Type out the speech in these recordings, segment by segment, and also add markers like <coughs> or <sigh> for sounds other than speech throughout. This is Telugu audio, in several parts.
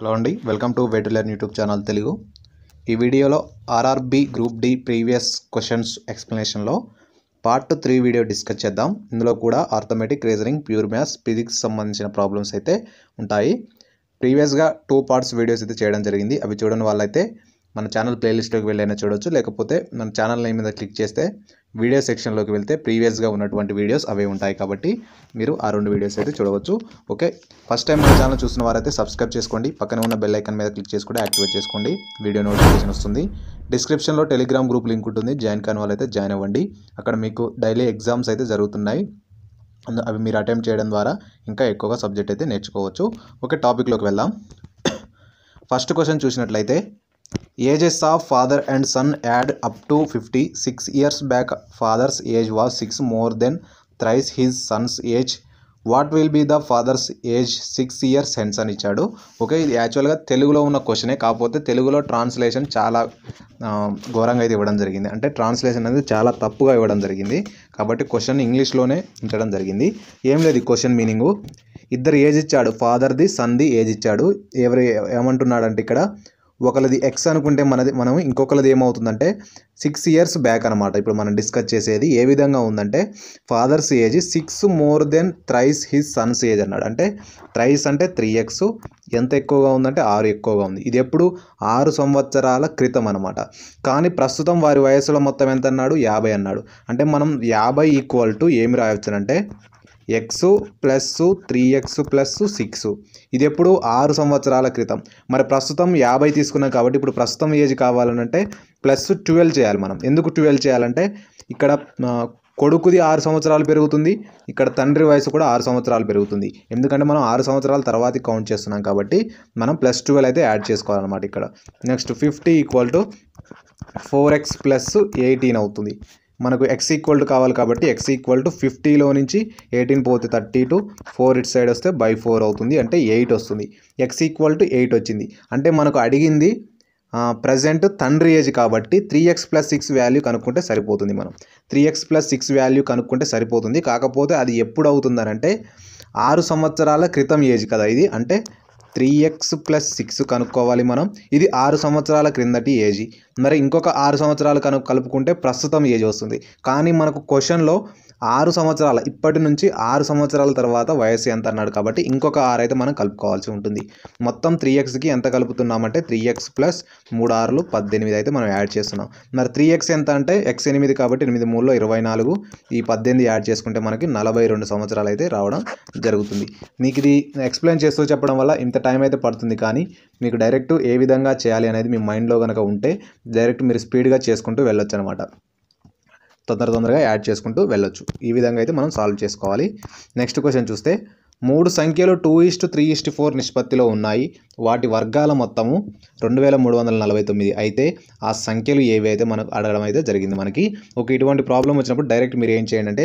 హలో అండి వెల్కమ్ టు వెటులర్ యూట్యూబ్ ఛానల్ తెలుగు ఈ వీడియోలో RRB group D previous questions ఎక్స్ప్లెనేషన్లో పార్ట్ త్రీ వీడియో డిస్కస్ చేద్దాం ఇందులో కూడా arithmetic reasoning pure maths physics సంబంధించిన ప్రాబ్లమ్స్ అయితే ఉంటాయి ప్రీవియస్గా టూ పార్ట్స్ వీడియోస్ అయితే చేయడం జరిగింది అవి చూడని వాళ్ళైతే మన ఛానల్ ప్లేలిస్ట్లోకి వెళ్ళైనా చూడొచ్చు లేకపోతే మన ఛానల్ నేమ్ మీద క్లిక్ చేస్తే వీడియో సెక్షన్లోకి వెళ్తే ప్రీవియస్గా ఉన్నటువంటి వీడియోస్ అవే ఉంటాయి కాబట్టి మీరు ఆ రెండు వీడియోస్ అయితే చూడవచ్చు ఓకే ఫస్ట్ టైం మన ఛానల్ చూసిన వారైతే సబ్స్క్రైబ్ చేసుకోండి పక్కన ఉన్న బెల్ ఐకన్ మీద క్లిక్ చేసి కూడా యాక్టివేట్ చేసుకోండి వీడియో నోటిఫికేషన్ వస్తుంది డిస్క్రిప్షన్లో టెలిగ్రామ్ గ్రూప్ లింక్ ఉంటుంది జాయిన్ కాని వాళ్ళైతే జాయిన్ అవ్వండి అక్కడ మీకు డైలీ ఎగ్జామ్స్ అయితే జరుగుతున్నాయి అవి మీరు అటెంప్ట్ చేయడం ద్వారా ఇంకా ఎక్కువగా సబ్జెక్ట్ అయితే నేర్చుకోవచ్చు ఓకే టాపిక్లోకి వెళ్దాం ఫస్ట్ <coughs> క్వశ్చన్ చూసినట్లయితే ages of father and son add up to fifty six years back father's age was six more than thrice his son's age what will be the father's age six years hence అని ఇచ్చాడు ఓకే ఇది యాక్చువల్గా తెలుగులో ఉన్న క్వశ్చనే కాకపోతే తెలుగులో ట్రాన్స్లేషన్ చాలా ఘోరంగా అయితే ఇవ్వడం జరిగింది అంటే ట్రాన్స్లేషన్ అనేది చాలా తప్పుగా ఇవ్వడం జరిగింది కాబట్టి క్వశ్చన్ ఇంగ్లీష్లోనే ఉంచడం జరిగింది ఏం లేదు క్వశ్చన్ మీనింగు ఇద్దరు ఏజ్ ఇచ్చాడు ఫాదర్ది సన్ది ఏజ్ ఇచ్చాడు ఎవరు ఏమంటున్నాడంటే ఇక్కడ ఒకరిది ఎక్స్ అనుకుంటే మనది మనం ఇంకొకరిది ఏమవుతుందంటే సిక్స్ ఇయర్స్ బ్యాక్ అనమాట ఇప్పుడు మనం డిస్కస్ చేసేది ఏ విధంగా ఉందంటే father's age six more than thrice his son's age అన్నాడు అంటే థ్రైస్ అంటే త్రీ ఎక్స్ ఎంత ఎక్కువగా ఉందంటే ఆరు ఎక్కువగా ఉంది ఇది ఎప్పుడు ఆరు సంవత్సరాల క్రితం అనమాట కానీ ప్రస్తుతం వారి వయసులో మొత్తం ఎంత అన్నాడు యాభై అన్నాడు అంటే మనం యాభై ఈక్వల్ టు ఏమి రాయొచ్చునంటే X plus three X plus six ఇది ఎప్పుడు ఆరు సంవత్సరాల క్రితం మరి ప్రస్తుతం యాభై తీసుకున్నాం కాబట్టి ఇప్పుడు ప్రస్తుతం ఏజ్ కావాలనంటే ప్లస్ ట్వెల్వ్ చేయాలి మనం ఎందుకు ట్వెల్వ్ చేయాలంటే ఇక్కడ కొడుకుది ఆరు సంవత్సరాలు పెరుగుతుంది ఇక్కడ తండ్రి వయసు కూడా ఆరు సంవత్సరాలు పెరుగుతుంది ఎందుకంటే మనం ఆరు సంవత్సరాల తర్వాత కౌంట్ చేస్తున్నాం కాబట్టి మనం ప్లస్ ట్వెల్వ్ అయితే యాడ్ చేసుకోవాలన్నమాట ఇక్కడ next fifty equal to four X plus eighteen అవుతుంది మనకు ఎక్స్ ఈక్వల్ టు కావాలి కాబట్టి ఎక్స్ ఈక్వల్ టు ఫిఫ్టీలో నుంచి ఎయిటీన్ పోతే థర్టీ టు ఫోర్ ఇట్ సైడ్ వస్తే బై ఫోర్ అవుతుంది అంటే ఎయిట్ వస్తుంది ఎక్స్ ఈక్వల్ టు ఎయిట్ వచ్చింది అంటే మనకు అడిగింది ప్రజెంట్ తండ్రి ఏజ్ కాబట్టి three X plus six value కనుక్కుంటే సరిపోతుంది మనం three X plus six value కనుక్కుంటే సరిపోతుంది కాకపోతే అది ఎప్పుడు అవుతుందనంటే ఆరు సంవత్సరాల క్రితం ఏజ్ కదా ఇది అంటే త్రీ ఎక్స్ ప్లస్ సిక్స్ కనుక్కోవాలి మనం ఇది ఆరు సంవత్సరాల క్రిందటి ఏజీ మరి ఇంకొక ఆరు సంవత్సరాలు కనుక కలుపుకుంటే ప్రస్తుతం ఏజ్ వస్తుంది కానీ మనకు క్వశ్చన్లో ఆరు సంవత్సరాల ఇప్పటి నుంచి ఆరు సంవత్సరాల తర్వాత వయసు ఎంత అన్నాడు కాబట్టి ఇంకొక ఆరు అయితే మనం కలుపుకోవాల్సి ఉంటుంది మొత్తం త్రీ ఎక్స్కి ఎంత కలుపుతున్నామంటే త్రీ ఎక్స్ ప్లస్ మూడు ఆరులు పద్దెనిమిది అయితే మనం యాడ్ చేస్తున్నాం మరి త్రీ ఎక్స్ ఎంత అంటే ఎక్స్ ఎనిమిది కాబట్టి ఎనిమిది మూడులో ఇరవై నాలుగు ఈ పద్దెనిమిది యాడ్ చేసుకుంటే మనకి నలభై రెండు సంవత్సరాలు అయితే రావడం జరుగుతుంది మీకు ఇది ఎక్స్ప్లెయిన్ చేస్తూ చెప్పడం వల్ల ఇంత టైం అయితే పడుతుంది కానీ మీకు డైరెక్ట్ ఏ విధంగా చేయాలి అనేది మీ మైండ్లో కనుక ఉంటే డైరెక్ట్ మీరు స్పీడ్గా చేసుకుంటూ వెళ్ళొచ్చు అనమాట తొందర తొందరగా యాడ్ చేసుకుంటూ వెళ్ళొచ్చు ఈ విధంగా అయితే మనం సాల్వ్ చేసుకోవాలి నెక్స్ట్ క్వశ్చన్ చూస్తే మూడు సంఖ్యలు two is to three is to four నిష్పత్తిలో ఉన్నాయి వాటి వర్గాల మొత్తము రెండు వేల మూడు వందల నలభై తొమ్మిది అయితే ఆ సంఖ్యలు ఏవి అయితే మనకు అడగడం అయితే జరిగింది మనకి ఓకే ఇటువంటి ప్రాబ్లం వచ్చినప్పుడు డైరెక్ట్ మీరు ఏం చేయండి అంటే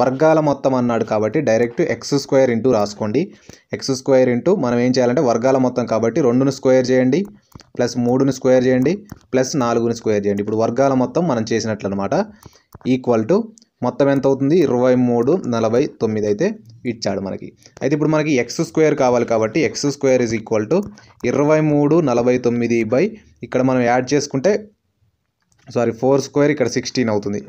వర్గాల మొత్తం అన్నాడు కాబట్టి డైరెక్ట్ ఎక్స్ స్క్వేర్ ఇంటూ రాసుకోండి ఎక్స్ స్క్వేర్ ఇంటూ మనం ఏం చేయాలంటే వర్గాల మొత్తం కాబట్టి రెండును స్క్వేర్ చేయండి ప్లస్ మూడును స్క్వేర్ చేయండి ప్లస్ నాలుగును స్క్వేర్ చేయండి ఇప్పుడు వర్గాల మొత్తం మనం చేసినట్లు అనమాట ఈక్వల్ టు మొత్తం ఎంత అవుతుంది ఇరవై మూడు నలభై తొమ్మిది అయితే ఇచ్చాడు మనకి అయితే ఇప్పుడు మనకి ఎక్స్ స్క్వేర్ కావాలి కాబట్టి X square is equal to ఇరవై మూడు నలభై తొమ్మిది బై ఇక్కడ మనం యాడ్ చేసుకుంటే సారీ ఫోర్ స్క్వేర్ ఇక్కడ సిక్స్టీన్ అవుతుంది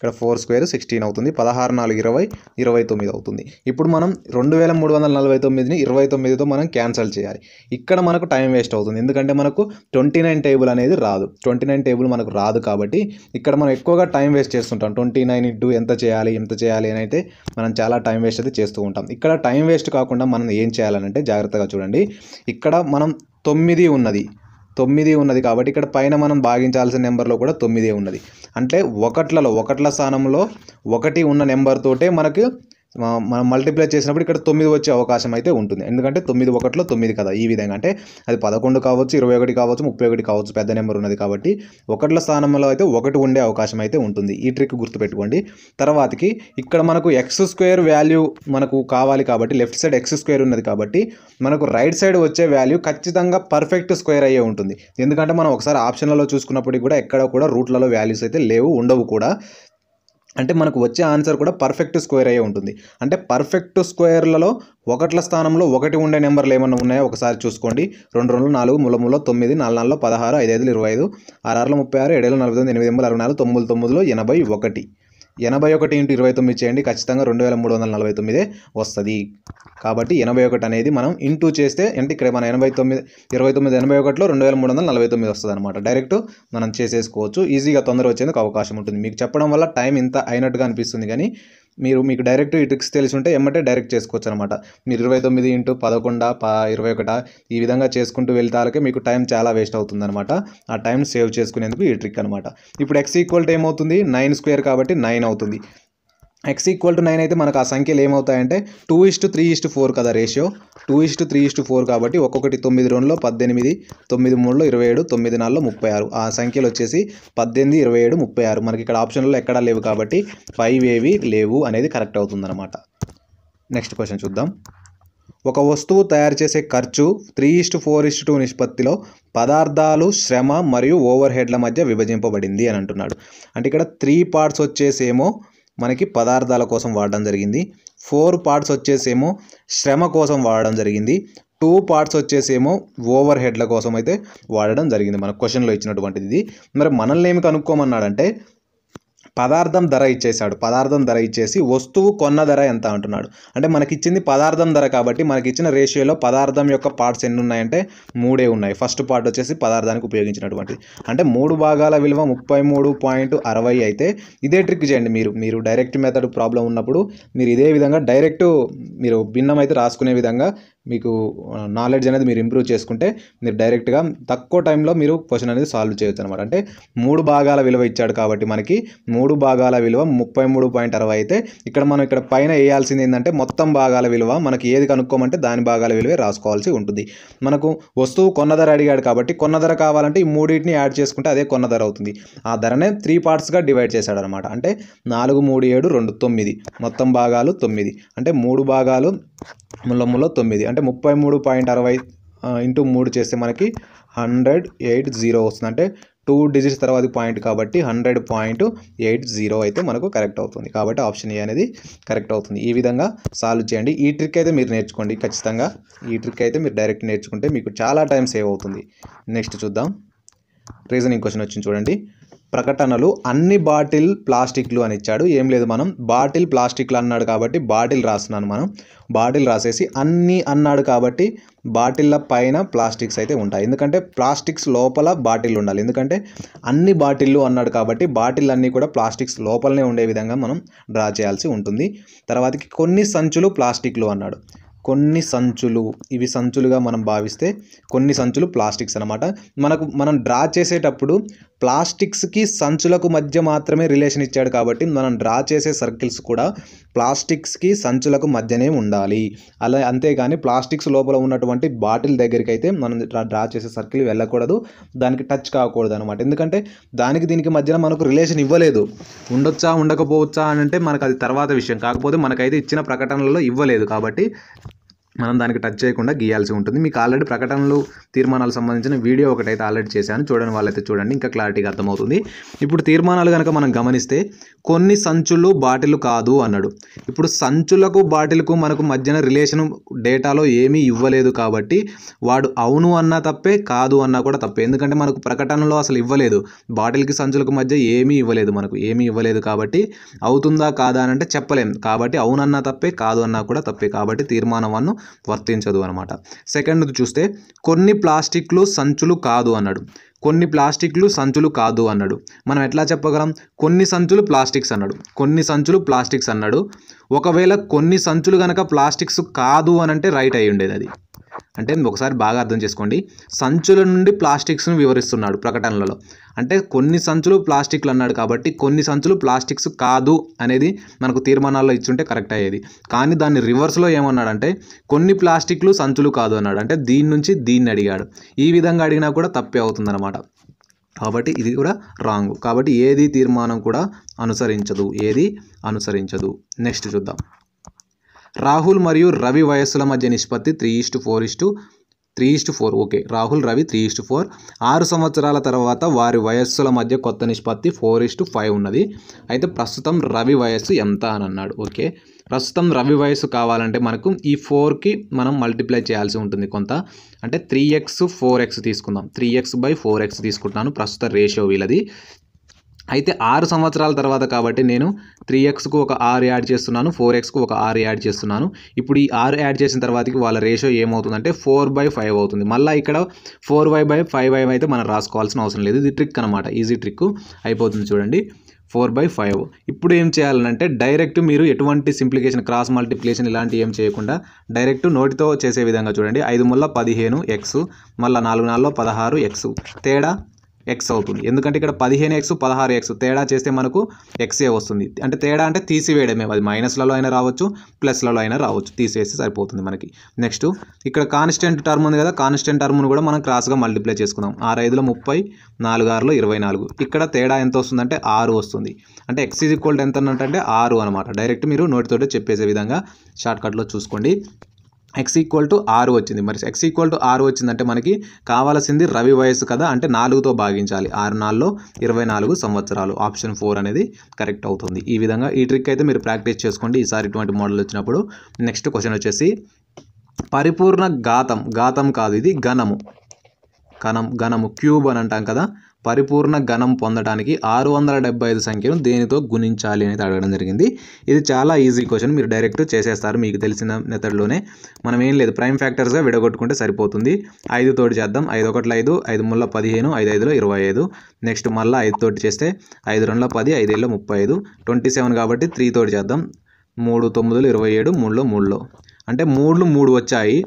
ఇక్కడ ఫోర్ స్క్వేర్ సిక్స్టీన్ అవుతుంది పదహారు నాలుగు ఇరవై ఇరవై తొమ్మిది అవుతుంది ఇప్పుడు మనం రెండు వేల మూడు వందల నలభై తొమ్మిదిని ఇరవై తొమ్మిదితో మనం క్యాన్సల్ చేయాలి ఇక్కడ మనకు టైం వేస్ట్ అవుతుంది ఎందుకంటే మనకు ట్వంటీ నైన్ టేబుల్ అనేది రాదు ట్వంటీ నైన్ టేబుల్ మనకు రాదు కాబట్టి ఇక్కడ మనం ఎక్కువగా టైం వేస్ట్ చేస్తుంటాం ట్వంటీ నైన్ ఇంటూ ఎంత చేయాలి ఎంత చేయాలి అని అయితే మనం చాలా టైం వేస్ట్ అయితే చేస్తూ ఉంటాం ఇక్కడ టైం వేస్ట్ కాకుండా మనం ఏం చేయాలంటే జాగ్రత్తగా చూడండి ఇక్కడ మనం తొమ్మిది ఉన్నది తొమ్మిది ఉన్నది కాబట్టి ఇక్కడ పైన మనం భాగించాల్సిన నెంబర్లో కూడా తొమ్మిదే ఉన్నది అంటే ఒకట్లలో ఒకట్ల స్థానంలో ఒకటి ఉన్న నెంబర్తోటే మనకు మనం మల్టిప్లై చేసినప్పుడు ఇక్కడ తొమ్మిది వచ్చే అవకాశం అయితే ఉంటుంది ఎందుకంటే తొమ్మిది ఒకటిలో తొమ్మిది కదా ఈ విధంగా అంటే అది పదకొండు కావచ్చు ఇరవై ఒకటి కావచ్చు ముప్పై ఒకటి కావచ్చు పెద్ద నెంబర్ ఉన్నది కాబట్టి ఒకటిల స్థానంలో అయితే ఒకటి ఉండే అవకాశం అయితే ఉంటుంది ఈ ట్రిక్ గుర్తుపెట్టుకోండి తర్వాతకి ఇక్కడ మనకు ఎక్స్ స్క్వేర్ వాల్యూ మనకు కావాలి కాబట్టి లెఫ్ట్ సైడ్ ఎక్స్ స్క్వేర్ ఉన్నది కాబట్టి మనకు రైట్ సైడ్ వచ్చే వాల్యూ ఖచ్చితంగా పర్ఫెక్ట్ స్క్వేర్ అయ్యే ఉంటుంది ఎందుకంటే మనం ఒకసారి ఆప్షన్లలో చూసుకున్నప్పటికీ కూడా ఎక్కడ కూడా రూట్లలో వాల్యూస్ అయితే లేవు ఉండవు కూడా అంటే మనకు వచ్చే ఆన్సర్ కూడా పర్ఫెక్ట్ స్క్వేర్ అయ్యే ఉంటుంది అంటే పర్ఫెక్ట్ స్క్వేర్లలో ఒకట్ల స్థానంలో ఒకటి ఉండే నెంబర్లు ఏమైనా ఉన్నాయో ఒకసారి చూసుకోండి రెండు రెండు నాలుగు మూల మూల తొమ్మిది నాలుగు నాలుగులో పదహారు ఐదు ఐదులు ఇరవై ఐదు ఆరు ఆరులో ముప్పై ఆరు ఏడేళ్ళు నలభై తొమ్మిది ఎనిమిది ఎనిమిది అరవై నాలుగు తొమ్మిది తొమ్మిదిలో ఎనభై ఒకటి ఎనభై ఒకటి ఇంటూ ఇరవై తొమ్మిది చేయండి ఖచ్చితంగా రెండు వేల మూడు వందల నలభై తొమ్మిదే వస్తుంది కాబట్టి ఎనభై ఒకటి అనేది మనం ఇంటూ చేస్తే అంటే ఇక్కడ మన ఎనభై తొమ్మిది ఇరవై తొమ్మిది ఎనభై ఒకటిలో రెండు వేల మూడు వందల నలభై తొమ్మిది వస్తుంది అనమాట డైరెక్ట్ మనం చేసేసుకోవచ్చు ఈజీగా తొందర వచ్చేందుకు అవకాశం ఉంటుంది మీకు చెప్పడం వల్ల టైం ఇంత అయినట్టుగా అనిపిస్తుంది కానీ మీరు మీకు డైరెక్ట్ ఈ ట్రిక్స్ తెలిసి ఉంటే ఎమ్మటే డైరెక్ట్ చేసుకోవచ్చు అనమాట మీరు ఇరవై తొమ్మిది ఇంటూ పదకొండ పా ఇరవై ఒకట ఈ విధంగా చేసుకుంటూ వెళ్తాలకే మీకు టైం చాలా వేస్ట్ అవుతుంది అనమాట ఆ టైం సేవ్ చేసుకునేందుకు ఈ ట్రిక్ అనమాట ఇప్పుడు ఎక్స్ ఈక్వల్ టైం అవుతుంది నైన్ స్క్వేర్ కాబట్టి నైన్ అవుతుంది ఎక్స్ ఈక్వల్ టు నైన్ అయితే మనకు ఆ సంఖ్యలు ఏమవుతాయంటే two is to three is to four కదా ratio two is to three is to four కాబట్టి ఒక్కొక్కటి తొమ్మిది రెండులో పద్దెనిమిది తొమ్మిది మూడులో ఇరవై ఏడు తొమ్మిది నాలుగులో ముప్పై ఆరు ఆ సంఖ్యలు వచ్చేసి పద్దెనిమిది ఇరవై ఏడు ముప్పై ఆరు మనకి ఇక్కడ ఆప్షన్లో ఎక్కడా లేవు కాబట్టి ఫైవ్ ఏవి లేవు అనేది కరెక్ట్ అవుతుందన్నమాట నెక్స్ట్ క్వశ్చన్ చూద్దాం ఒక వస్తువు తయారు చేసే ఖర్చు three is to four is to two నిష్పత్తిలో పదార్థాలు శ్రమ మరియు ఓవర్ హెడ్ల మధ్య విభజింపబడింది అని అంటున్నాడు అంటే ఇక్కడ త్రీ పార్ట్స్ వచ్చేసేమో మనకి పదార్థాల కోసం వాడడం జరిగింది ఫోర్ పార్ట్స్ వచ్చేసేమో శ్రమ కోసం వాడడం జరిగింది టూ పార్ట్స్ వచ్చేసేమో ఓవర్ హెడ్ల కోసం అయితే వాడడం జరిగింది మన క్వశ్చన్లో ఇచ్చినటువంటిది ఇది మరి మనల్ని ఏమి కనుక్కోమన్నాడంటే పదార్థం ధర ఇచ్చేసాడు పదార్థం ధర ఇచ్చేసి వస్తువు కొన్న ధర ఎంత అంటున్నాడు అంటే మనకిచ్చింది పదార్థం ధర కాబట్టి మనకిచ్చిన రేషియోలో పదార్థం యొక్క పార్ట్స్ ఎన్ని ఉన్నాయంటే మూడే ఉన్నాయి ఫస్ట్ పార్ట్ వచ్చేసి పదార్థానికి ఉపయోగించినటువంటిది అంటే మూడు భాగాల విలువ ముప్పై మూడు పాయింట్ అరవై అయితే ఇదే ట్రిక్ చేయండి మీరు మీరు డైరెక్ట్ మెథడ్ ప్రాబ్లం ఉన్నప్పుడు మీరు ఇదే విధంగా డైరెక్ట్ మీరు భిన్నం అయితే రాసుకునే విధంగా మీకు నాలెడ్జ్ అనేది మీరు ఇంప్రూవ్ చేసుకుంటే మీరు డైరెక్ట్గా తక్కువ టైంలో మీరు క్వశ్చన్ అనేది సాల్వ్ చేయొచ్చు అనమాట అంటే మూడు భాగాల విలువ ఇచ్చాడు కాబట్టి మనకి మూడు భాగాల విలువ ముప్పై మూడు పాయింట్ అరవై అయితే ఇక్కడ మనం ఇక్కడ పైన వేయాల్సింది ఏంటంటే మొత్తం భాగాల విలువ మనకి ఏది కనుక్కోమంటే దాని భాగాల విలువే రాసుకోవాల్సి ఉంటుంది మనకు వస్తువు కొన్నధర అడిగాడు కాబట్టి కొన్నధర కావాలంటే ఈ మూడింటిని యాడ్ చేసుకుంటే అదే కొన్నధర అవుతుంది ఆ ధరనే త్రీ పార్ట్స్గా డివైడ్ చేశాడు అనమాట అంటే నాలుగు మూడు ఏడు రెండు తొమ్మిది మొత్తం భాగాలు తొమ్మిది అంటే మూడు భాగాలు మూలములో తొమ్మిది అంటే ముప్పై మూడు పాయింట్ అరవై ఇంటూ మూడు చేస్తే మనకి హండ్రెడ్ ఎయిట్ జీరో వస్తుంది అంటే టూ డిజిట్స్ తర్వాత పాయింట్ కాబట్టి హండ్రెడ్ పాయింట్ ఎయిట్ జీరో అయితే మనకు కరెక్ట్ అవుతుంది కాబట్టి ఆప్షన్ ఏ అనేది కరెక్ట్ అవుతుంది ఈ విధంగా సాల్వ్ చేయండి ఈ ట్రిక్ అయితే మీరు నేర్చుకోండి ఖచ్చితంగా ఈ ట్రిక్ అయితే మీరు డైరెక్ట్ నేర్చుకుంటే మీకు చాలా టైం సేవ్ అవుతుంది నెక్స్ట్ చూద్దాం రీజనింగ్ క్వశ్చన్ వచ్చింది చూడండి ప్రకటనలు అన్ని బాటిల్ ప్లాస్టిక్లు అని ఇచ్చాడు ఏం లేదు మనం బాటిల్ ప్లాస్టిక్లు అన్నాడు కాబట్టి బాటిల్ రాస్తున్నాను మనం బాటిల్ రాసేసి అన్ని అన్నాడు కాబట్టి బాటిళ్ళ పైన ప్లాస్టిక్స్ అయితే ఉంటాయి ఎందుకంటే ప్లాస్టిక్స్ లోపల బాటిల్ ఉండాలి ఎందుకంటే అన్ని బాటిల్లు అన్నాడు కాబట్టి బాటిల్ అన్నీ కూడా ప్లాస్టిక్స్ లోపలనే ఉండే విధంగా మనం డ్రా చేయాల్సి ఉంటుంది తర్వాతకి కొన్ని సంచులు ప్లాస్టిక్లు అన్నాడు కొన్ని సంచులు ఇవి సంచులుగా మనం భావిస్తే కొన్ని సంచులు ప్లాస్టిక్స్ అనమాట మనకు మనం డ్రా చేసేటప్పుడు ప్లాస్టిక్స్కి సంచులకు మధ్య మాత్రమే రిలేషన్ ఇచ్చాడు కాబట్టి మనం డ్రా చేసే సర్కిల్స్ కూడా ప్లాస్టిక్స్కి సంచులకు మధ్యనే ఉండాలి అలా అంతేగాని ప్లాస్టిక్స్ లోపల ఉన్నటువంటి బాటిల్ దగ్గరికి అయితే మనం డ్రా చేసే సర్కిల్ వెళ్ళకూడదు దానికి టచ్ కాకూడదు అనమాట ఎందుకంటే దానికి దీనికి మధ్యన మనకు రిలేషన్ ఇవ్వలేదు ఉండొచ్చా ఉండకపోవచ్చా అని అంటే మనకు అది తర్వాత విషయం కాకపోతే మనకైతే ఇచ్చిన ప్రకటనలలో ఇవ్వలేదు కాబట్టి మనం దానికి టచ్ చేయకుండా గీయాల్సి ఉంటుంది మీకు ఆల్రెడీ ప్రకటనలు తీర్మానాలు సంబంధించిన వీడియో ఒకటైతే ఆల్రెడీ చేశాను చూడని వాళ్ళైతే చూడండి ఇంకా క్లారిటీగా అర్థమవుతుంది ఇప్పుడు తీర్మానాలు కనుక మనం గమనిస్తే కొన్ని సంచులు బాటిల్ కాదు అన్నాడు ఇప్పుడు సంచులకు బాటిల్కు మనకు మధ్యన రిలేషన్ డేటాలో ఏమీ ఇవ్వలేదు కాబట్టి వాడు అవును అన్నా తప్పే కాదు అన్నా కూడా తప్పే ఎందుకంటే మనకు ప్రకటనలో అసలు ఇవ్వలేదు బాటిల్కి సంచులకు మధ్య ఏమీ ఇవ్వలేదు మనకు ఏమీ ఇవ్వలేదు కాబట్టి అవుతుందా కాదా అని అంటే చెప్పలేం కాబట్టి అవునన్నా తప్పే కాదు అన్నా కూడా తప్పే కాబట్టి తీర్మానం వన్ను వర్తించదు అనమాట సెకండ్ చూస్తే కొన్ని ప్లాస్టిక్లు సంచులు కాదు అన్నాడు కొన్ని ప్లాస్టిక్లు సంచులు కాదు అన్నాడు మనం ఎట్లా చెప్పగలం కొన్ని సంచులు ప్లాస్టిక్స్ అన్నాడు కొన్ని సంచులు ప్లాస్టిక్స్ అన్నాడు ఒకవేళ కొన్ని సంచులు కనుక ప్లాస్టిక్స్ కాదు అని అంటే రైట్ అయి ఉండేది అది అంటే ఒకసారి బాగా అర్థం చేసుకోండి సంచుల నుండి ప్లాస్టిక్స్ను వివరిస్తున్నాడు ప్రకటనలలో అంటే కొన్ని సంచులు ప్లాస్టిక్లు అన్నాడు కాబట్టి కొన్ని సంచులు ప్లాస్టిక్స్ కాదు అనేది మనకు తీర్మానాల్లో ఇచ్చుంటే కరెక్ట్ అయ్యేది కానీ దాన్ని రివర్స్లో ఏమన్నాడంటే కొన్ని ప్లాస్టిక్లు సంచులు కాదు అన్నాడు అంటే దీని నుంచి దీన్ని అడిగాడు ఈ విధంగా అడిగినా కూడా తప్పే అవుతుందన్నమాట కాబట్టి ఇది కూడా రాంగ్ కాబట్టి ఏది తీర్మానం కూడా అనుసరించదు ఏది అనుసరించదు నెక్స్ట్ చూద్దాం రాహుల్ మరియు రవి వయస్సుల మధ్య నిష్పత్తి three is to four is to three is to four okay Rahul Ravi three is to four ఆరు సంవత్సరాల తర్వాత వారి వయస్సుల మధ్య కొత్త నిష్పత్తి ఫోర్ ఈస్టు ఫైవ్ ఉన్నది అయితే ప్రస్తుతం రవి వయస్సు ఎంత అని అన్నాడు ఓకే ప్రస్తుతం రవి వయస్సు కావాలంటే మనకు ఈ ఫోర్కి మనం మల్టిప్లై చేయాల్సి ఉంటుంది కొంత అంటే త్రీ ఎక్స్ ఫోర్ ఎక్స్ తీసుకుందాం three X by four X తీసుకుంటున్నాను ప్రస్తుత రేషియో వీళ్ళది అయితే ఆరు సంవత్సరాల తర్వాత కాబట్టి నేను త్రీ ఎక్స్కు ఒక ఆరు యాడ్ చేస్తున్నాను ఫోర్ ఎక్స్కు ఒక ఆరు యాడ్ చేస్తున్నాను ఇప్పుడు ఈ ఆరు యాడ్ చేసిన తర్వాతకి వాళ్ళ రేషియో ఏమవుతుందంటే ఫోర్ బై ఫైవ్ అవుతుంది మళ్ళీ ఇక్కడ four y by five y అయితే మనం రాసుకోవాల్సిన అవసరం లేదు ఇది ట్రిక్ అనమాట ఈజీ ట్రిక్ అయిపోతుంది చూడండి ఫోర్ బై ఫైవ్ ఇప్పుడు ఏం చేయాలంటే డైరెక్ట్ మీరు ఎటువంటి సింప్లికేషన్ క్రాస్ మల్టిప్లికేషన్ ఇలాంటివి ఏం చేయకుండా డైరెక్ట్ నోటితో చేసే విధంగా చూడండి ఐదు ముళ్ళ పదిహేను ఎక్స్ మళ్ళీ నాలుగు నాలుగులో పదహారు ఎక్స్ తేడా ఎక్స్ అవుతుంది ఎందుకంటే ఇక్కడ పదిహేను ఎక్స్ పదహారు ఎక్స్ తేడా చేస్తే మనకు ఎక్సే వస్తుంది అంటే తేడా అంటే తీసివేయడమే అది మైనస్లలో అయినా రావచ్చు ప్లస్లలో అయినా రావచ్చు తీసేస్తే సరిపోతుంది మనకి నెక్స్ట్ ఇక్కడ కాన్స్టెంట్ టర్మ్ ఉంది కదా కాన్స్టెంట్ టర్మ్ను కూడా మనం క్రాస్గా మల్టిప్లై చేసుకుందాం ఆరు ఐదులో ముప్పై నాలుగు ఆరులో ఇరవై నాలుగు ఇక్కడ తేడా ఎంత వస్తుందంటే ఆరు వస్తుంది అంటే ఎక్స్ ఈజ్ ఈక్వల్ ఎంత అంటే ఆరు అనమాట డైరెక్ట్ మీరు నోటితోటే చెప్పేసే విధంగా షార్ట్కట్లో చూసుకోండి ఎక్స్ ఈక్వల్ టు ఆరు వచ్చింది మరి ఎక్స్ ఈక్వల్ టు ఆరు వచ్చిందంటే మనకి కావాల్సింది రవి వయస్సు కదా అంటే నాలుగుతో భాగించాలి ఆరు నాలుగులో ఇరవై నాలుగు సంవత్సరాలు ఆప్షన్ ఫోర్ అనేది కరెక్ట్ అవుతుంది ఈ విధంగా ఈ ట్రిక్ అయితే మీరు ప్రాక్టీస్ చేసుకోండి ఈసారి ఇటువంటి మోడల్ వచ్చినప్పుడు నెక్స్ట్ క్వశ్చన్ వచ్చేసి పరిపూర్ణ ఘాతం ఘాతం కాదు ఇది ఘనము ఘనం ఘనము క్యూబ్ అని అంటాం కదా పరిపూర్ణ ఘనం పొందడానికి ఆరు వందల డెబ్బై ఐదు సంఖ్యను దేనితో గుణించాలి అనేది అడగడం జరిగింది ఇది చాలా ఈజీ క్వశ్చన్ మీరు డైరెక్ట్ చేసేస్తారు మీకు తెలిసిన మెథడ్లోనే మనం ఏం లేదు ప్రైమ్ ఫ్యాక్టర్స్గా విడగొట్టుకుంటే సరిపోతుంది ఐదు తోటి చేద్దాం ఐదు ఒకటిలో ఐదు ఐదు ముళ్ళ పదిహేను ఐదు ఐదులో ఇరవై ఐదు నెక్స్ట్ మళ్ళీ ఐదు తోటి చేస్తే ఐదు రెండుల పది ఐదేళ్ళలో ముప్పై ఐదు ట్వంటీ సెవెన్ కాబట్టి త్రీ తోటి చేద్దాం మూడు తొమ్మిదిలో ఇరవై ఏడు మూడులో మూడులో అంటే మూడులు మూడు వచ్చాయి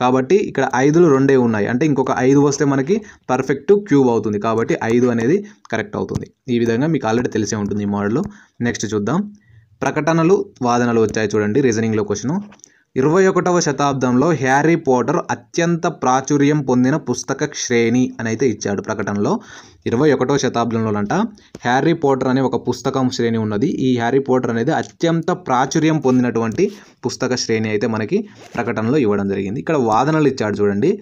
కాబట్టి ఇక్కడ ఐదులు రెండే ఉన్నాయి అంటే ఇంకొక ఐదు వస్తే మనకి పర్ఫెక్ట్ క్యూబ్ అవుతుంది కాబట్టి ఐదు అనేది కరెక్ట్ అవుతుంది ఈ విధంగా మీకు ఆల్రెడీ తెలిసే ఉంటుంది ఈ మోడల్ నెక్స్ట్ చూద్దాం ప్రకటనలు వాదనలు వచ్చాయి చూడండి రీజనింగ్లో క్వశ్చను ఇరవై ఒకటవ శతాబ్దంలో హ్యారీ పోటర్ అత్యంత ప్రాచుర్యం పొందిన పుస్తక శ్రేణి అని అయితే ఇచ్చాడు ప్రకటనలో ఇరవై ఒకటవ శతాబ్దంలోనంట హ్యారీ పోటర్ అనే ఒక పుస్తకం శ్రేణి ఉన్నది ఈ హ్యారీ పోటర్ అనేది అత్యంత ప్రాచుర్యం పొందినటువంటి పుస్తక శ్రేణి అయితే మనకి ప్రకటనలో ఇవ్వడం జరిగింది ఇక్కడ వాదనలు ఇచ్చాడు చూడండి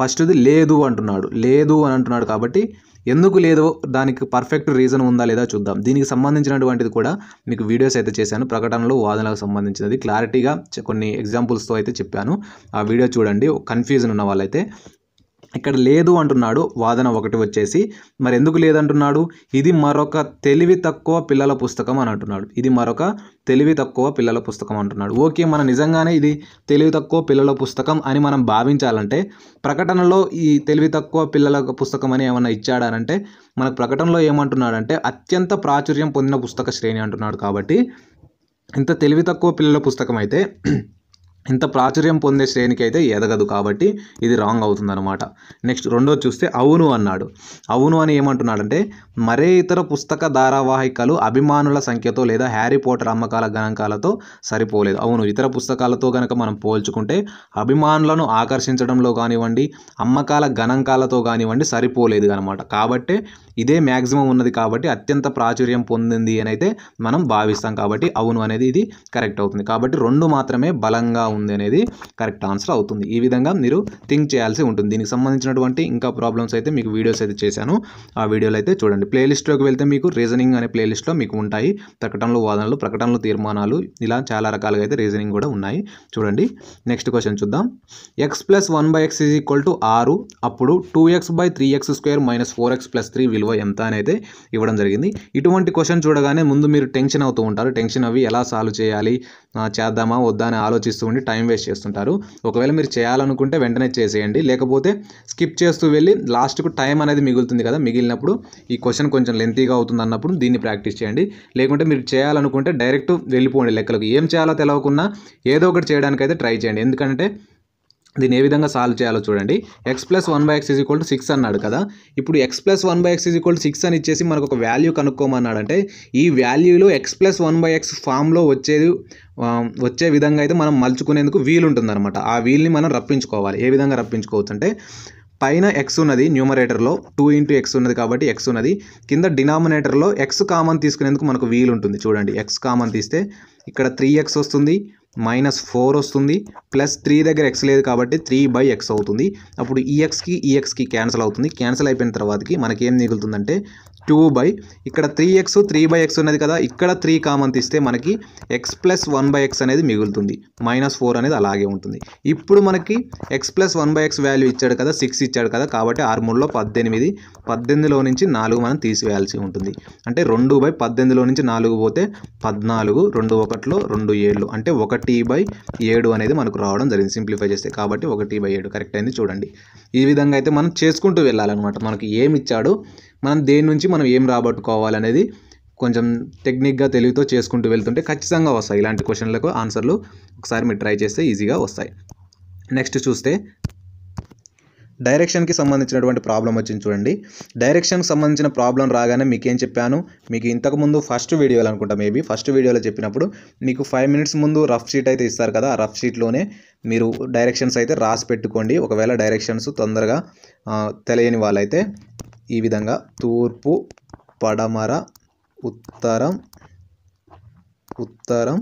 ఫస్ట్ది లేదు అంటున్నాడు లేదు అని అంటున్నాడు కాబట్టి ఎందుకు లేదో దానికి పర్ఫెక్ట్ రీజన్ ఉందా లేదా చూద్దాం దీనికి సంబంధించినటువంటిది కూడా మీకు వీడియోస్ అయితే చేశాను ప్రకటనలో వాదనలకు సంబంధించినది క్లారిటీగా కొన్ని ఎగ్జాంపుల్స్తో అయితే చెప్పాను ఆ వీడియో చూడండి కన్ఫ్యూజన్ ఉన్న వాళ్ళైతే ఇక్కడ లేదు అంటున్నాడు వాదన ఒకటి వచ్చేసి మరి ఎందుకు లేదంటున్నాడు ఇది మరొక తెలివి తక్కువ పిల్లల పుస్తకం అని అంటున్నాడు ఇది మరొక తెలివి తక్కువ పిల్లల పుస్తకం అంటున్నాడు ఓకే మన నిజంగానే ఇది తెలివి తక్కువ పిల్లల పుస్తకం అని మనం భావించాలంటే ప్రకటనలో ఈ తెలివి తక్కువ పిల్లల పుస్తకం అని ఏమన్నా ఇచ్చాడానంటే మనకు ప్రకటనలో ఏమంటున్నాడంటే అత్యంత ప్రాచుర్యం పొందిన పుస్తక శ్రేణి అంటున్నాడు కాబట్టి ఇంత తెలివి తక్కువ పిల్లల పుస్తకం అయితే ఇంత ప్రాచుర్యం పొందే శ్రేణికి అయితే ఎదగదు కాబట్టి ఇది రాంగ్ అవుతుందన్నమాట నెక్స్ట్ రెండోది చూస్తే అవును అన్నాడు అవును అని ఏమంటున్నాడంటే మరే ఇతర పుస్తక ధారావాహికలు అభిమానుల సంఖ్యతో లేదా హ్యారీ పోటర్ అమ్మకాల గణాంకాలతో సరిపోలేదు అవును ఇతర పుస్తకాలతో కనుక మనం పోల్చుకుంటే అభిమానులను ఆకర్షించడంలో కానివ్వండి అమ్మకాల గణాంకాలతో కానివ్వండి సరిపోలేదు అనమాట కాబట్టే ఇదే మ్యాక్సిమం ఉన్నది కాబట్టి అత్యంత ప్రాచుర్యం పొందింది అని అయితే మనం భావిస్తాం కాబట్టి అవును అనేది ఇది కరెక్ట్ అవుతుంది కాబట్టి రెండు మాత్రమే బలంగా ఉంది అనేది కరెక్ట్ ఆన్సర్ అవుతుంది ఈ విధంగా మీరు థింక్ చేయాల్సి ఉంటుంది దీనికి సంబంధించినటువంటి ఇంకా ప్రాబ్లమ్స్ అయితే మీకు వీడియోస్ అయితే చేశాను ఆ వీడియోలు అయితే చూడండి ప్లేలిస్ట్లోకి వెళ్తే మీకు రీజనింగ్ అనే ప్లేలిస్ట్లో మీకు ఉంటాయి ప్రకటనలు వాదనలు ప్రకటనలు తీర్మానాలు ఇలా చాలా రకాలుగా అయితే రీజనింగ్ కూడా ఉన్నాయి చూడండి నెక్స్ట్ క్వశ్చన్ చూద్దాం x plus one by x is equal to ఆరు అప్పుడు two x by three x square minus four X plus three విలువ విలువ ఎంత అనేది ఇవ్వడం జరిగింది ఇటువంటి క్వశ్చన్ చూడగానే ముందు మీరు టెన్షన్ అవుతూ ఉంటారు టెన్షన్ అవి ఎలా సాల్వ్ చేయాలి చేద్దామా వద్దా అని ఆలోచిస్తూ ఉండి టైం వేస్ట్ చేస్తుంటారు ఒకవేళ మీరు చేయాలనుకుంటే వెంటనే చేసేయండి లేకపోతే స్కిప్ చేస్తూ వెళ్ళి లాస్ట్కు టైం అనేది మిగులుతుంది కదా మిగిలినప్పుడు ఈ క్వశ్చన్ కొంచెం లెంతీగా అవుతుంది అన్నప్పుడు దీన్ని ప్రాక్టీస్ చేయండి లేకుంటే మీరు చేయాలనుకుంటే డైరెక్ట్ వెళ్ళిపోండి లెక్కలకు ఏం చేయాలో తెలవకుండా ఏదో ఒకటి చేయడానికైతే ట్రై చేయండి ఎందుకంటే దీన్ని ఏ విధంగా సాల్వ్ చేయాలో చూడండి x plus one by x is equal to six అన్నాడు కదా ఇప్పుడు x plus one by x is equal to six అని ఇచ్చేసి మనకు ఒక వాల్యూ కనుక్కోమన్నాడంటే ఈ వాల్యూలో x plus one by x ఫామ్లో వచ్చేది వచ్చే విధంగా అయితే మనం మలుచుకునేందుకు వీలు ఉంటుందన్నమాట ఆ వీల్ని మనం రప్పించుకోవాలి ఏ విధంగా రప్పించుకోవచ్చు అంటే పైన ఎక్స్ ఉన్నది న్యూమరేటర్లో టూ ఇంటూ ఎక్స్ ఉన్నది కాబట్టి ఎక్స్ ఉన్నది కింద డినామినేటర్లో ఎక్స్ కామన్ తీసుకునేందుకు మనకు వీలు ఉంటుంది చూడండి ఎక్స్ కామన్ తీస్తే ఇక్కడ త్రీ ఎక్స్ వస్తుంది మైనస్ ఫోర్ వస్తుంది ప్లస్ త్రీ దగ్గర ఎక్స్ లేదు కాబట్టి త్రీ బై ఎక్స్ అవుతుంది అప్పుడు ఈఎక్స్కి ఈఎక్స్కి క్యాన్సిల్ అవుతుంది క్యాన్సిల్ అయిపోయిన తర్వాతకి మనకేం మిగులుతుందంటే టూ బై ఇక్కడ three x three by x ఉన్నది కదా ఇక్కడ త్రీ కామన్ తీస్తే మనకి x plus one by x అనేది మిగులుతుంది మైనస్ ఫోర్ అనేది అలాగే ఉంటుంది ఇప్పుడు మనకి x plus one by x value ఇచ్చాడు కదా సిక్స్ ఇచ్చాడు కదా కాబట్టి ఆరు మూడులో పద్దెనిమిది పద్దెనిమిదిలో నుంచి నాలుగు మనం తీసివేయాల్సి ఉంటుంది అంటే రెండు బై పద్దెనిమిదిలో నుంచి నాలుగు పోతే పద్నాలుగు రెండు ఒకటిలో రెండు ఏళ్ళు అంటే ఒకటి బై ఏడు అనేది మనకు రావడం జరిగింది సింప్లిఫై చేస్తే కాబట్టి ఒకటి బై ఏడు కరెక్ట్ అయింది చూడండి ఈ విధంగా అయితే మనం చేసుకుంటూ వెళ్ళాలన్నమాట మనకి ఏమి ఇచ్చాడు మనం దేని నుంచి మనం ఏం రాబట్టుకోవాలనేది కొంచెం టెక్నిక్గా తెలివితో చేసుకుంటూ వెళ్తుంటే ఖచ్చితంగా వస్తాయి ఇలాంటి క్వశ్చన్లకు ఆన్సర్లు ఒకసారి మీరు ట్రై చేస్తే ఈజీగా వస్తాయి నెక్స్ట్ చూస్తే డైరెక్షన్కి సంబంధించినటువంటి ప్రాబ్లం వచ్చింది చూడండి డైరెక్షన్కి సంబంధించిన ప్రాబ్లం రాగానే మీకు ఏం చెప్పాను మీకు ఇంతకుముందు ఫస్ట్ వీడియోలు అనుకుంటా మేబీ ఫస్ట్ వీడియోలో చెప్పినప్పుడు మీకు ఫైవ్ మినిట్స్ ముందు రఫ్ షీట్ అయితే ఇస్తారు కదా ఆ రఫ్ షీట్లోనే మీరు డైరెక్షన్స్ అయితే రాసి పెట్టుకోండి ఒకవేళ డైరెక్షన్స్ తొందరగా తెలియని వాళ్ళైతే ఈ విధంగా తూర్పు పడమర ఉత్తరం ఉత్తరం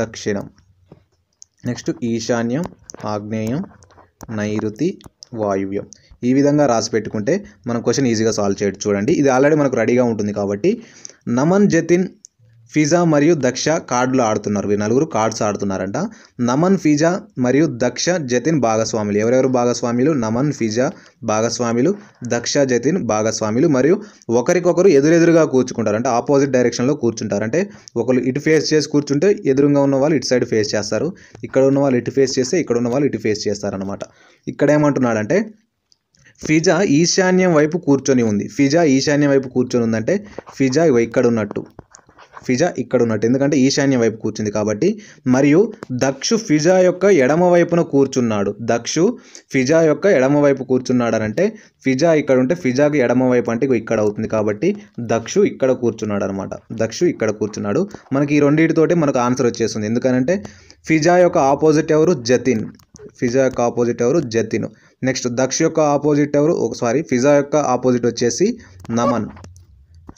దక్షిణం నెక్స్ట్ ఈశాన్యం ఆగ్నేయం నైరుతి వాయువ్యం ఈ విధంగా రాసి పెట్టుకుంటే మనం క్వశ్చన్ ఈజీగా సాల్వ్ చేయొచ్చు చూడండి ఇది ఆల్రెడీ మనకు రెడీగా ఉంటుంది కాబట్టి నమన్ జతిన్ ఫిజా మరియు దక్ష కార్డులు ఆడుతున్నారు వీరి నలుగురు కార్డ్స్ ఆడుతున్నారంట నమన్ ఫిజా మరియు దక్ష జతిన్ భాగస్వాములు ఎవరెవరు భాగస్వాములు నమన్ ఫిజా భాగస్వాములు దక్ష జతిన్ భాగస్వాములు మరియు ఒకరికొకరు ఎదురెదురుగా కూర్చుకుంటారు అంటే ఆపోజిట్ డైరెక్షన్లో కూర్చుంటారు అంటే ఒకరు ఇటు ఫేస్ చేసి కూర్చుంటే ఎదురుగా ఉన్న వాళ్ళు ఇటు సైడ్ ఫేస్ చేస్తారు ఇక్కడ ఉన్న వాళ్ళు ఇటు ఫేస్ చేస్తే ఇక్కడ ఉన్న వాళ్ళు ఇటు ఫేస్ చేస్తారనమాట ఇక్కడ ఏమంటున్నాడంటే ఫిజా ఈశాన్యం వైపు కూర్చొని ఉంది ఫిజా ఈశాన్యం వైపు కూర్చొని ఉందంటే ఫిజా ఇక్కడ ఉన్నట్టు ఫిజా ఇక్కడ ఉన్నట్టు ఎందుకంటే ఈశాన్య వైపు కూర్చుంది కాబట్టి మరియు దక్షు ఫిజా యొక్క ఎడమ వైపున కూర్చున్నాడు దక్షు ఫిజా యొక్క ఎడమ వైపు కూర్చున్నాడు అని అంటే ఫిజా ఇక్కడ ఉంటే ఫిజాకి ఎడమ వైపు అంటే ఇక్కడ అవుతుంది కాబట్టి దక్షు ఇక్కడ కూర్చున్నాడు అనమాట దక్షు ఇక్కడ కూర్చున్నాడు మనకి ఈ రెండింటితోటి మనకు ఆన్సర్ వచ్చేస్తుంది ఎందుకనంటే ఫిజా యొక్క ఆపోజిట్ ఎవరు జతిన్ ఫిజా యొక్క ఆపోజిట్ ఎవరు జతిన్ నెక్స్ట్ దక్ష యొక్క ఆపోజిట్ ఎవరు ఒకసారి ఫిజా యొక్క ఆపోజిట్ వచ్చేసి నమన్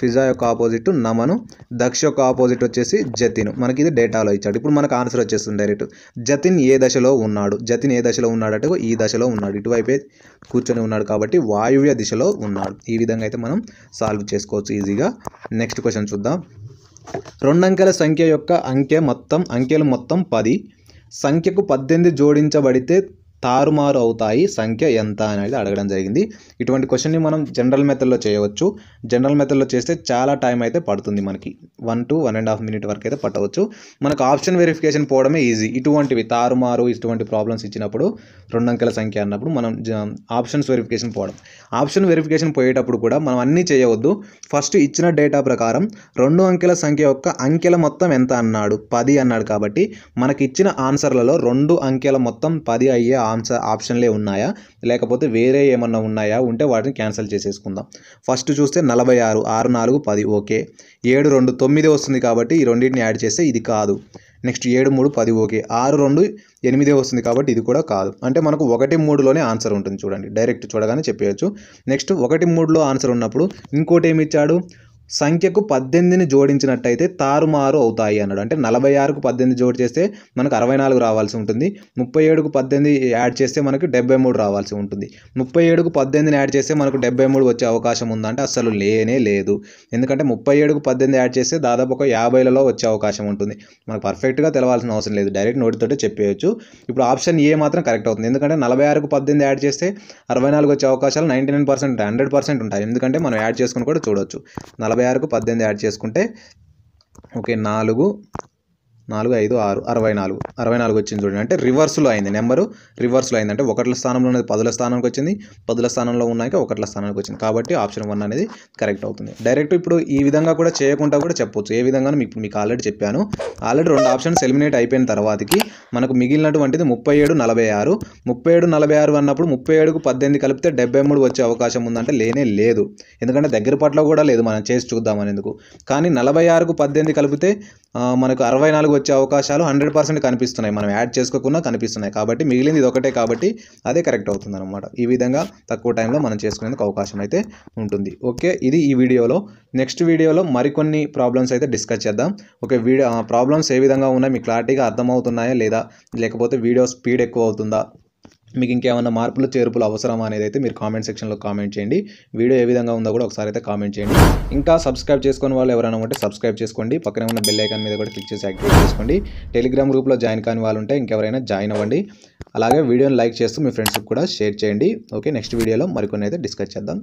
ఫిజా యొక్క ఆపోజిట్ నమను దక్ష యొక్క ఆపోజిట్ వచ్చేసి జతిన్ మనకి ఇది డేటాలో ఇచ్చాడు ఇప్పుడు మనకు ఆన్సర్ వచ్చేస్తుంది డైరెక్ట్ జతిన్ ఏ దశలో ఉన్నాడు జతిన్ ఏ దశలో ఉన్నాడంటే ఈ దశలో ఉన్నాడు ఇటువైపే కూర్చొని ఉన్నాడు కాబట్టి వాయువ్య దిశలో ఉన్నాడు ఈ విధంగా అయితే మనం సాల్వ్ చేసుకోవచ్చు ఈజీగా నెక్స్ట్ క్వశ్చన్ చూద్దాం రెండంకెల సంఖ్య యొక్క అంకె మొత్తం అంకెలు మొత్తం పది సంఖ్యకు పద్దెనిమిది జోడించబడితే తారుమారు అవుతాయి సంఖ్య ఎంత అనేది అడగడం జరిగింది ఇటువంటి క్వశ్చన్ని మనం జనరల్ మెథడ్లో చేయవచ్చు జనరల్ మెథడ్లో చేస్తే చాలా టైం అయితే పడుతుంది మనకి one to one and half minute వరకు అయితే పట్టవచ్చు మనకు ఆప్షన్ వెరిఫికేషన్ పోవడమే ఈజీ ఇటువంటివి తారుమారు ఇటువంటి ప్రాబ్లమ్స్ ఇచ్చినప్పుడు రెండు అంకెల సంఖ్య అన్నప్పుడు మనం ఆప్షన్స్ వెరిఫికేషన్ పోవడం ఆప్షన్ వెరిఫికేషన్ పోయేటప్పుడు కూడా మనం అన్నీ చేయవద్దు ఫస్ట్ ఇచ్చిన డేటా ప్రకారం రెండు అంకెల సంఖ్య యొక్క అంకెల మొత్తం ఎంత అన్నాడు పది అన్నాడు కాబట్టి మనకి ఇచ్చిన ఆన్సర్లలో రెండు అంకెల మొత్తం పది అయ్యే ఆన్సర్ ఆప్షన్లే ఉన్నాయా లేకపోతే వేరే ఏమన్నా ఉన్నాయా ఉంటే వాటిని క్యాన్సిల్ చేసేసుకుందాం ఫస్ట్ చూస్తే నలభై ఆరు ఆరు నాలుగు పది ఓకే ఏడు రెండు తొమ్మిది వస్తుంది కాబట్టి ఈ రెండింటిని యాడ్ చేస్తే ఇది కాదు నెక్స్ట్ ఏడు మూడు పది ఓకే ఆరు రెండు ఎనిమిదే వస్తుంది కాబట్టి ఇది కూడా కాదు అంటే మనకు ఒకటి మూడులోనే ఆన్సర్ ఉంటుంది చూడండి డైరెక్ట్ చూడగానే చెప్పేయచ్చు నెక్స్ట్ ఒకటి మూడులో ఆన్సర్ ఉన్నప్పుడు ఇంకోటి ఏమి ఇచ్చాడు సంఖ్యకు పద్దెనిమిదిని జోడించినట్టయితే తారుమారు అవుతాయి అన్నాడు అంటే నలభై ఆరుకు పద్దెనిమిది జోడి చేస్తే మనకు అరవై నాలుగు రావాల్సి ఉంటుంది ముప్పై ఏడుకు పద్దెనిమిది యాడ్ చేస్తే మనకు డెబ్బై మూడు రావాల్సి ఉంటుంది ముప్పై ఏడుకు పద్దెనిమిదిని యాడ్ చేస్తే మనకు డెబ్బై మూడు వచ్చే అవకాశం ఉందంటే అసలు లేనే లేదు ఎందుకంటే ముప్పై ఏడుకు పద్దెనిమిది యాడ్ చేస్తే దాదాపు ఒక యాభైలలో వచ్చే అవకాశం ఉంటుంది మనకు పర్ఫెక్ట్గా తెలవాల్సిన అవసరం లేదు డైరెక్ట్ నోటితోటే చెప్పేయచ్చు ఇప్పుడు ఆప్షన్ ఏ మాత్రం కరెక్ట్ అవుతుంది ఎందుకంటే నలభై ఆరుకు పద్దెనిమిది యాడ్ చేస్తే అరవై నాలుగు వచ్చే అవకాశాలు ninety nine percent hundred percent ఉంటాయి ఎందుకంటే మనం యాడ్ చేసుకుని కూడా చూడవచ్చు నలభై నలభై ఆరుకు పద్దెనిమిది యాడ్ చేసుకుంటే ఓకే నాలుగు నాలుగు ఐదు ఆరు అరవై నాలుగు అరవై నాలుగు వచ్చింది చూడండి అంటే రివర్స్లో అయింది నెంబరు రివర్స్లో అయింది అంటే ఒకటి స్థానంలో ఉన్నది పదుల స్థానానికి వచ్చింది పదుల స్థానంలో ఉన్నాక ఒకట్ల స్థానానికి వచ్చింది కాబట్టి ఆప్షన్ వన్ అనేది కరెక్ట్ అవుతుంది డైరెక్ట్ ఇప్పుడు ఈ విధంగా కూడా చేయకుండా కూడా చెప్పొచ్చు ఏ విధంగా మీకు మీకు ఆల్రెడీ చెప్పాను ఆల్రెడీ రెండు ఆప్షన్స్ ఎలిమినేట్ అయిపోయిన తర్వాతకి మనకు మిగిలినటువంటిది ముప్పై ఏడు నలభై ఆరు ముప్పై ఏడు నలభై ఆరు అన్నప్పుడు ముప్పై ఏడుకు పద్దెనిమిది కలిపితే డెబ్బై మూడు వచ్చే అవకాశం ఉందంటే లేనే లేదు ఎందుకంటే దగ్గర పట్ల కూడా లేదు మనం చేసి చూద్దామనేందుకు కానీ నలభై ఆరుకు పద్దెనిమిది కలిపితే మనకు అరవై నాలుగు వచ్చే అవకాశాలు హండ్రెడ్ పర్సెంట్ కనిపిస్తున్నాయి మనం యాడ్ చేసుకోకుండా కనిపిస్తున్నాయి కాబట్టి మిగిలింది ఇది ఒకటే కాబట్టి అదే కరెక్ట్ అవుతుంది అనమాట ఈ విధంగా తక్కువ టైంలో మనం చేసుకునేందుకు అవకాశం అయితే ఉంటుంది ఓకే ఇది ఈ వీడియోలో నెక్స్ట్ వీడియోలో మరికొన్ని ప్రాబ్లమ్స్ అయితే డిస్కస్ చేద్దాం ఓకే వీడియో ప్రాబ్లమ్స్ ఏ విధంగా ఉన్నాయి మీకు క్లారిటీగా అర్థమవుతున్నాయా లేదా లేకపోతే వీడియో స్పీడ్ ఎక్కువ అవుతుందా మీకు ఇంకేమైనా మార్పులు చేర్పులు అవసరమా అనేది అయితే మీరు కామెంట్ సెక్షన్లో కామెంట్ చేయండి వీడియో ఏ విధంగా ఉందో కూడా ఒకసారి అయితే కామెంట్ చేయండి ఇంకా సబ్స్క్రైబ్ చేసుకుని వాళ్ళు ఎవరైనా ఉంటే సబ్స్క్రైబ్ చేసుకోండి పక్కనే ఉన్న బెల్ ఐకాన్ మీద కూడా క్లిక్ చేసి యాక్టివేట్ చేసుకోండి టెలిగ్రామ్ గ్రూప్లో జాయిన్ కాని వాళ్ళు ఉంటే ఇంకెవరైనా జాయిన్ అవ్వండి అలాగే వీడియోని లైక్ చేస్తూ మీ ఫ్రెండ్స్కి కూడా షేర్ చేయండి ఓకే నెక్స్ట్ వీడియోలో మరికొన్ని అయితే డిస్కస్ చేద్దాం